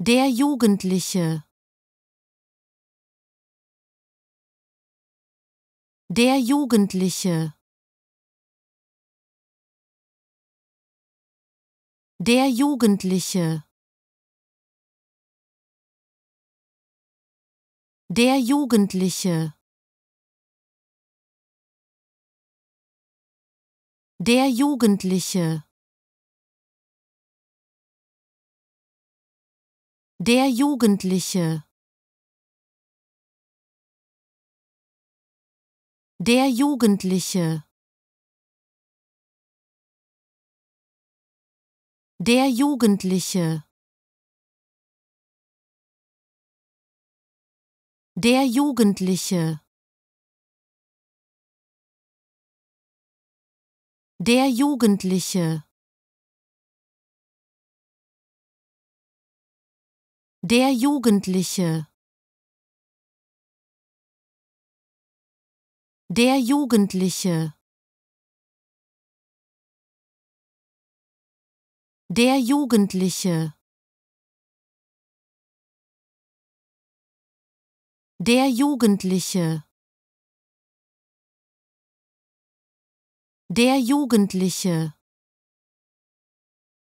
Der Jugendliche Der Jugendliche Der Jugendliche Der Jugendliche Der Jugendliche Der Jugendliche Der Jugendliche Der Jugendliche Der Jugendliche Der Jugendliche Der Jugendliche Der Jugendliche Der Jugendliche Der Jugendliche Der Jugendliche